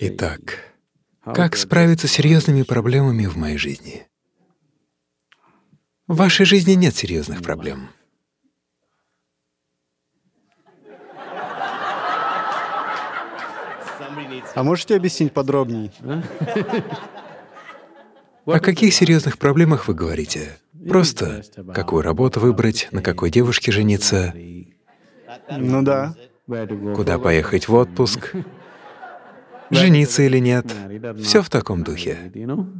Итак, как справиться с серьезными проблемами в моей жизни? В вашей жизни нет серьезных проблем. А можете объяснить подробнее? А? О каких серьезных проблемах вы говорите? Просто какую работу выбрать, на какой девушке жениться? Ну да. Куда поехать в отпуск? жениться или нет. Ну, Все в таком духе. Ну,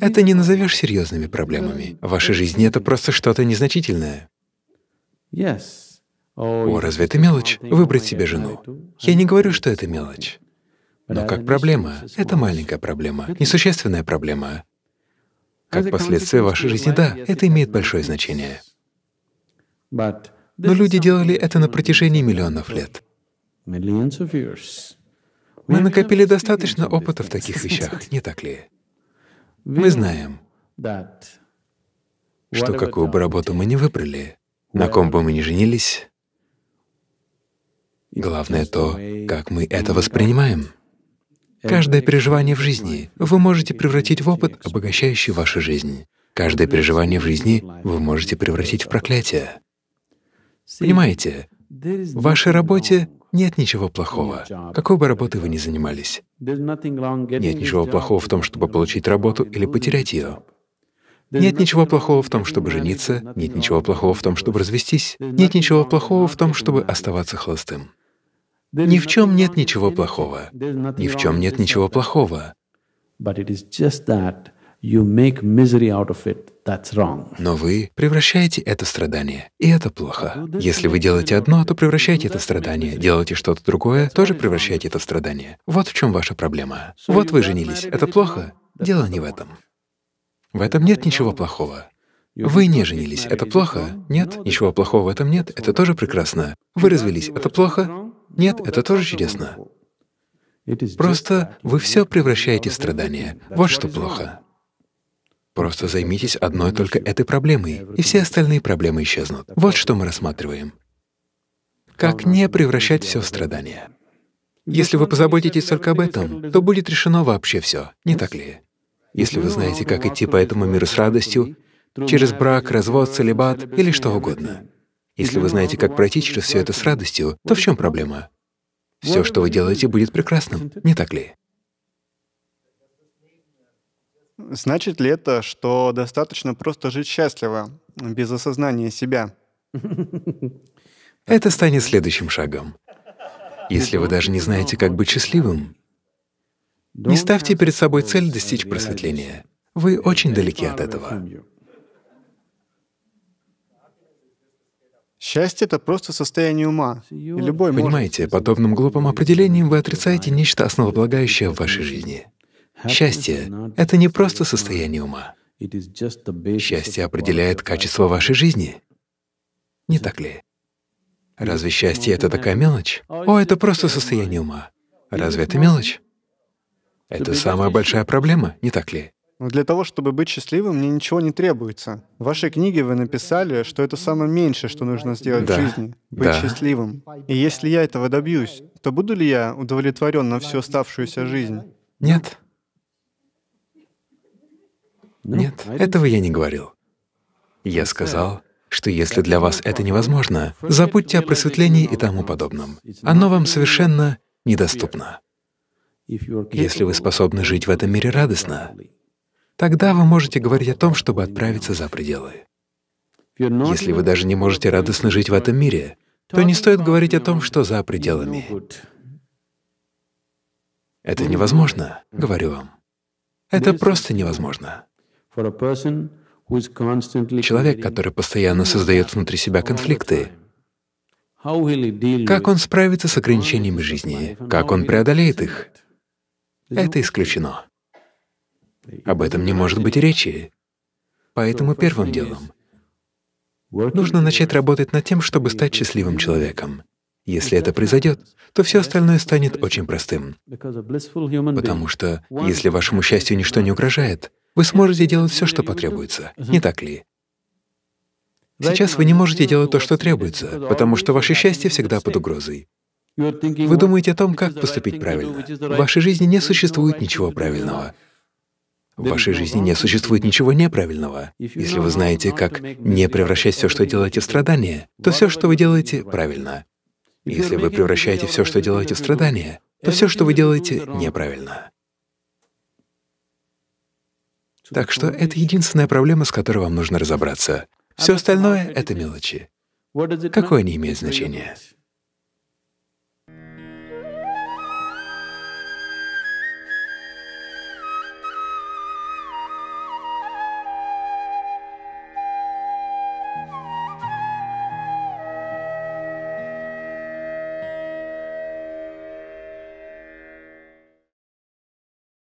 это не назовешь серьезными проблемами. В вашей жизни это просто что-то незначительное. О, разве это мелочь? Выбрать себе жену. Я не говорю, что это мелочь. Но как проблема, это маленькая проблема, несущественная проблема. Как последствия вашей жизни, да, это имеет большое значение. Но люди делали это на протяжении миллионов лет. Мы накопили достаточно опыта в таких вещах, не так ли? Мы знаем, что какую бы работу мы ни выбрали, на ком бы мы ни женились, главное то, как мы это воспринимаем. Каждое переживание в жизни вы можете превратить в опыт, обогащающий вашу жизнь. Каждое переживание в жизни вы можете превратить в проклятие. Понимаете, в вашей работе нет ничего плохого, какой бы работой вы ни занимались. Нет ничего плохого в том, чтобы получить работу или потерять ее. Нет ничего плохого в том, чтобы жениться, нет ничего плохого в том, чтобы развестись, нет ничего плохого в том, чтобы оставаться холостым. Ни в чем нет ничего плохого. Ни в чем нет ничего плохого. Но вы превращаете это страдание, и это плохо. Если вы делаете одно, то превращаете это страдание, делаете что-то другое, тоже превращаете это страдание. Вот в чем ваша проблема. Вот вы женились, это плохо? Дело не в этом. В этом нет ничего плохого. Вы не женились, это плохо? Нет, ничего плохого в этом нет, это тоже прекрасно. Вы развелись, это плохо? Нет, это тоже чудесно. Просто вы все превращаете в страдания. Вот что плохо. Просто займитесь одной только этой проблемой, и все остальные проблемы исчезнут. Вот что мы рассматриваем. Как не превращать все в страдания. Если вы позаботитесь только об этом, то будет решено вообще все, не так ли? Если вы знаете, как идти по этому миру с радостью, через брак, развод, целебат или что угодно. Если вы знаете, как пройти через все это с радостью, то в чем проблема? Все, что вы делаете, будет прекрасным, не так ли? Значит ли это, что достаточно просто жить счастливо, без осознания себя? Это станет следующим шагом. Если вы даже не знаете, как быть счастливым, не ставьте перед собой цель достичь просветления. Вы очень далеки от этого. Счастье — это просто состояние ума. И любой Понимаете, подобным глупым определением вы отрицаете нечто основополагающее в вашей жизни. Счастье — это не просто состояние ума. Счастье определяет качество вашей жизни. Не так ли? Разве счастье — это такая мелочь? О, это просто состояние ума. Разве это мелочь? Это самая большая проблема, не так ли? Для того, чтобы быть счастливым, мне ничего не требуется. В вашей книге вы написали, что это самое меньшее, что нужно сделать да. в жизни — быть да. счастливым. И если я этого добьюсь, то буду ли я удовлетворен на всю оставшуюся жизнь? Нет. Ну, Нет, а этого я не говорил. Я сказал, что если для вас это невозможно, забудьте о просветлении и тому подобном. Оно вам совершенно недоступно. Если вы способны жить в этом мире радостно, тогда вы можете говорить о том, чтобы отправиться за пределы. Если вы даже не можете радостно жить в этом мире, то не стоит говорить о том, что за пределами. Это невозможно, говорю вам. Это просто невозможно. Человек, который постоянно создает внутри себя конфликты, как он справится с ограничениями жизни, как он преодолеет их, это исключено. Об этом не может быть речи. Поэтому первым делом нужно начать работать над тем, чтобы стать счастливым человеком. Если это произойдет, то все остальное станет очень простым. Потому что если вашему счастью ничто не угрожает, вы сможете делать все, что потребуется, не так ли? Сейчас вы не можете делать то, что требуется, потому что ваше счастье всегда под угрозой. Вы думаете о том, как поступить правильно. В вашей жизни не существует ничего правильного. В вашей жизни не существует ничего неправильного. Если вы знаете, как не превращать все, что делаете, в страдания, то все, что вы делаете, правильно. Если вы превращаете все, что делаете, в страдания, то все, что вы делаете, неправильно. Так что это единственная проблема, с которой вам нужно разобраться. Все остальное — это мелочи. Какое они имеют значение?